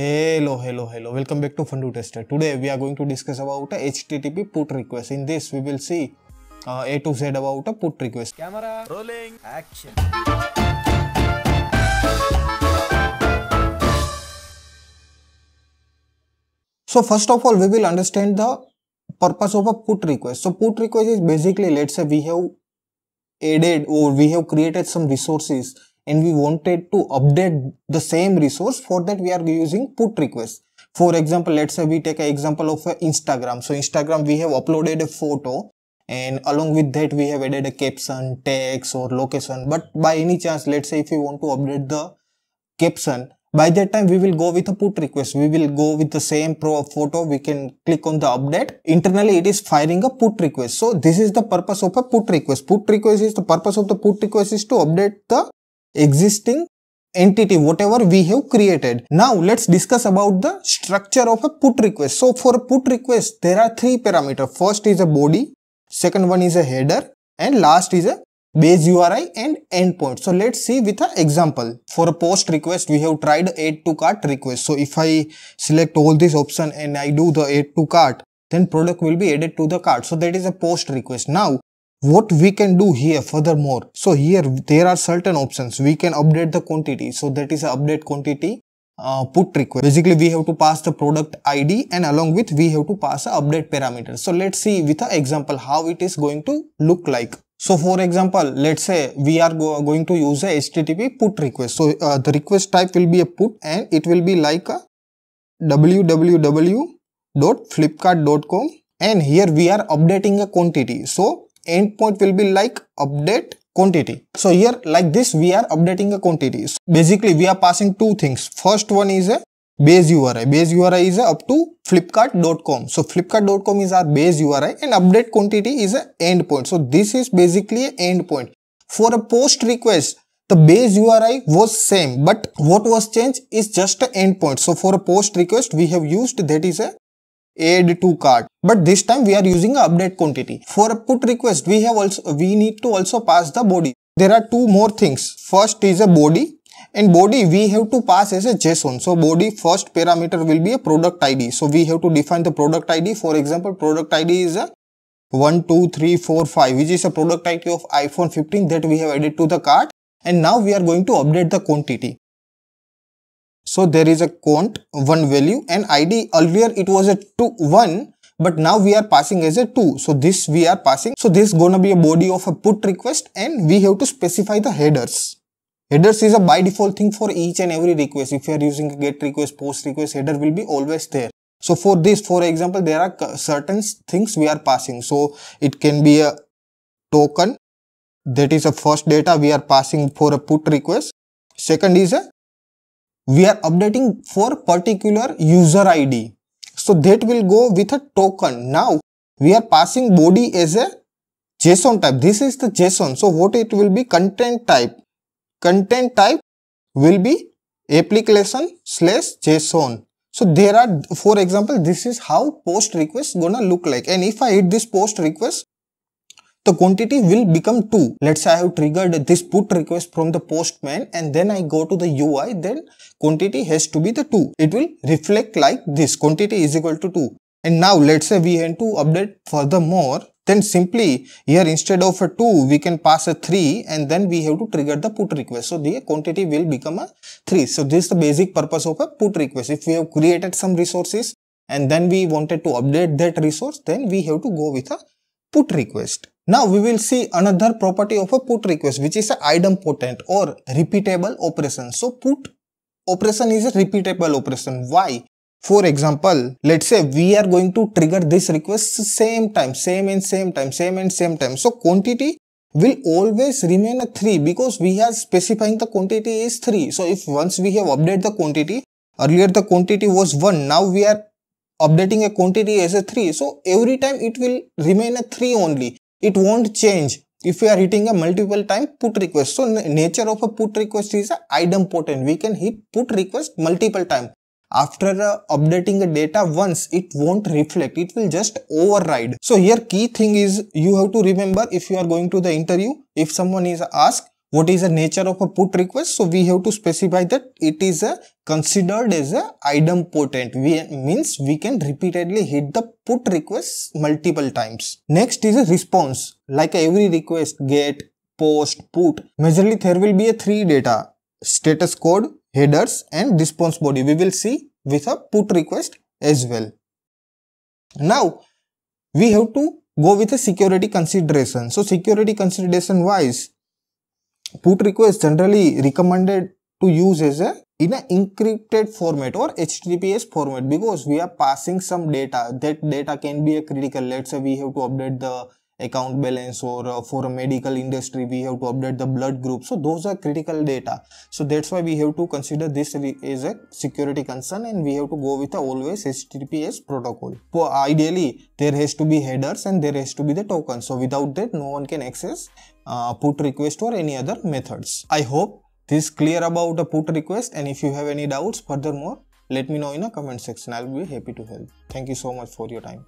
Hello, hello, hello. Welcome back to Fundo Tester. Today we are going to discuss about HTTP put request. In this, we will see uh, A to Z about a put request. Camera rolling action. So first of all, we will understand the purpose of a put request. So put request is basically, let's say we have added or we have created some resources and we wanted to update the same resource for that we are using put request. For example, let's say we take an example of uh, Instagram. So Instagram we have uploaded a photo and along with that we have added a caption, text or location. But by any chance, let's say if we want to update the caption, by that time we will go with a put request we will go with the same pro photo we can click on the update internally it is firing a put request so this is the purpose of a put request put request is the purpose of the put request is to update the existing entity whatever we have created. Now let's discuss about the structure of a put request. So for a put request there are three parameters. First is a body, second one is a header and last is a base URI and endpoint. So let's see with an example. For a post request we have tried add to cart request. So if I select all this option and I do the add to cart then product will be added to the cart. So that is a post request. Now what we can do here furthermore so here there are certain options we can update the quantity so that is a update quantity uh, put request basically we have to pass the product id and along with we have to pass a update parameter so let's see with an example how it is going to look like so for example let's say we are go going to use a http put request so uh, the request type will be a put and it will be like a www.flipkart.com and here we are updating a quantity so endpoint will be like update quantity. So here like this we are updating a quantity. So basically we are passing two things. First one is a base URI. Base URI is up to flipkart.com. So flipkart.com is our base URI and update quantity is an endpoint. So this is basically an endpoint. For a post request, the base URI was same, but what was changed is just an endpoint. So for a post request, we have used that is a add to cart but this time we are using a update quantity for a put request we have also we need to also pass the body there are two more things first is a body and body we have to pass as a json so body first parameter will be a product id so we have to define the product id for example product id is a 1 2 3 4 5 which is a product id of iphone 15 that we have added to the cart and now we are going to update the quantity so there is a count 1 value and id earlier it was a 2 1 but now we are passing as a 2. So this we are passing. So this gonna be a body of a put request and we have to specify the headers. Headers is a by default thing for each and every request. If you are using a get request, post request, header will be always there. So for this, for example, there are certain things we are passing. So it can be a token that is a first data we are passing for a put request. Second is a we are updating for particular user ID. So that will go with a token. Now we are passing body as a JSON type. This is the JSON. So what it will be content type. Content type will be application slash JSON. So there are, for example, this is how post request gonna look like. And if I hit this post request, the quantity will become 2. Let's say I have triggered this put request from the postman and then I go to the UI then quantity has to be the 2. It will reflect like this quantity is equal to 2. And now let's say we have to update furthermore then simply here instead of a 2 we can pass a 3 and then we have to trigger the put request so the quantity will become a 3 so this is the basic purpose of a put request if we have created some resources and then we wanted to update that resource then we have to go with a put request now we will see another property of a put request which is a idempotent or repeatable operation. So put operation is a repeatable operation. Why? For example, let's say we are going to trigger this request same time, same and same time, same and same time. So quantity will always remain a 3 because we are specifying the quantity is 3. So if once we have updated the quantity, earlier the quantity was 1, now we are updating a quantity as a 3. So every time it will remain a 3 only it won't change if we are hitting a multiple time put request so nature of a put request is idempotent we can hit put request multiple time after uh, updating the data once it won't reflect it will just override so here key thing is you have to remember if you are going to the interview if someone is asked what is the nature of a put request? So we have to specify that it is a considered as a idempotent we, means we can repeatedly hit the put request multiple times. Next is a response like every request get, post, put. Majorly there will be a three data status code, headers and response body. We will see with a put request as well. Now we have to go with a security consideration. So security consideration wise put request generally recommended to use is uh, a in an encrypted format or HTTPS format because we are passing some data. That data can be a critical. Let's say we have to update the account balance or uh, for a medical industry we have to update the blood group so those are critical data so that's why we have to consider this as a security concern and we have to go with the always https protocol so ideally there has to be headers and there has to be the token so without that no one can access uh, put request or any other methods. I hope this clear about the put request and if you have any doubts furthermore let me know in a comment section. I'll be happy to help. Thank you so much for your time.